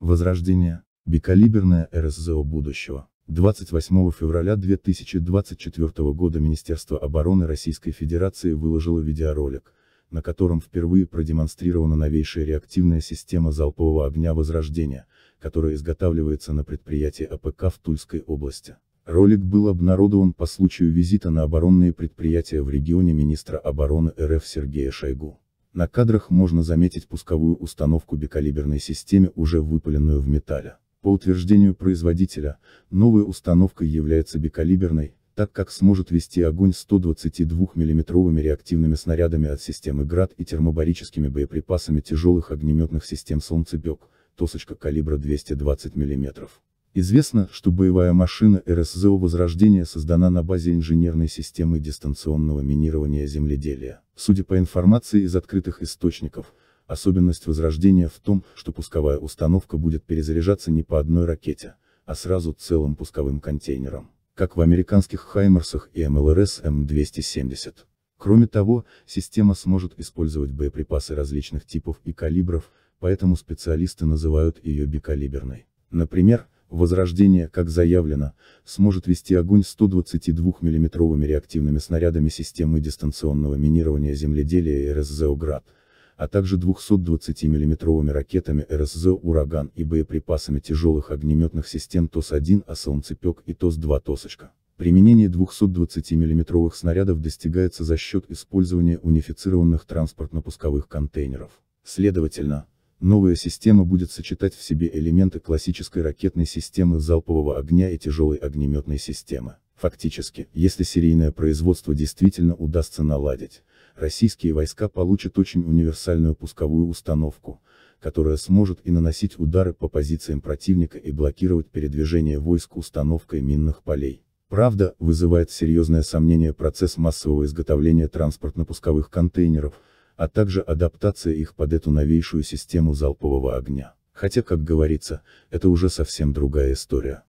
Возрождение. Бикалиберная РСЗО будущего. 28 февраля 2024 года Министерство обороны Российской Федерации выложило видеоролик, на котором впервые продемонстрирована новейшая реактивная система залпового огня Возрождения, которая изготавливается на предприятии АПК в Тульской области. Ролик был обнародован по случаю визита на оборонные предприятия в регионе министра обороны РФ Сергея Шойгу. На кадрах можно заметить пусковую установку бикалиберной системе, уже выпаленную в металле. По утверждению производителя, новая установка является бикалиберной, так как сможет вести огонь 122 миллиметровыми реактивными снарядами от системы «Град» и термобарическими боеприпасами тяжелых огнеметных систем «Солнцепек», тосочка калибра 220 мм. Известно, что боевая машина РСЗО Возрождения создана на базе инженерной системы дистанционного минирования земледелия. Судя по информации из открытых источников, особенность «Возрождения» в том, что пусковая установка будет перезаряжаться не по одной ракете, а сразу целым пусковым контейнером, как в американских «Хаймерсах» и МЛРС М270. Кроме того, система сможет использовать боеприпасы различных типов и калибров, поэтому специалисты называют ее бикалиберной. Например, Возрождение, как заявлено, сможет вести огонь 122 миллиметровыми реактивными снарядами системы дистанционного минирования земледелия РСЗО «Град», а также 220 миллиметровыми ракетами РСЗО «Ураган» и боеприпасами тяжелых огнеметных систем ТОС-1 а «Солнцепек» и ТОС-2 «Тосочка». Применение 220 миллиметровых снарядов достигается за счет использования унифицированных транспортно-пусковых контейнеров. Следовательно, Новая система будет сочетать в себе элементы классической ракетной системы залпового огня и тяжелой огнеметной системы. Фактически, если серийное производство действительно удастся наладить, российские войска получат очень универсальную пусковую установку, которая сможет и наносить удары по позициям противника и блокировать передвижение войск установкой минных полей. Правда, вызывает серьезное сомнение процесс массового изготовления транспортно-пусковых контейнеров, а также адаптация их под эту новейшую систему залпового огня. Хотя, как говорится, это уже совсем другая история.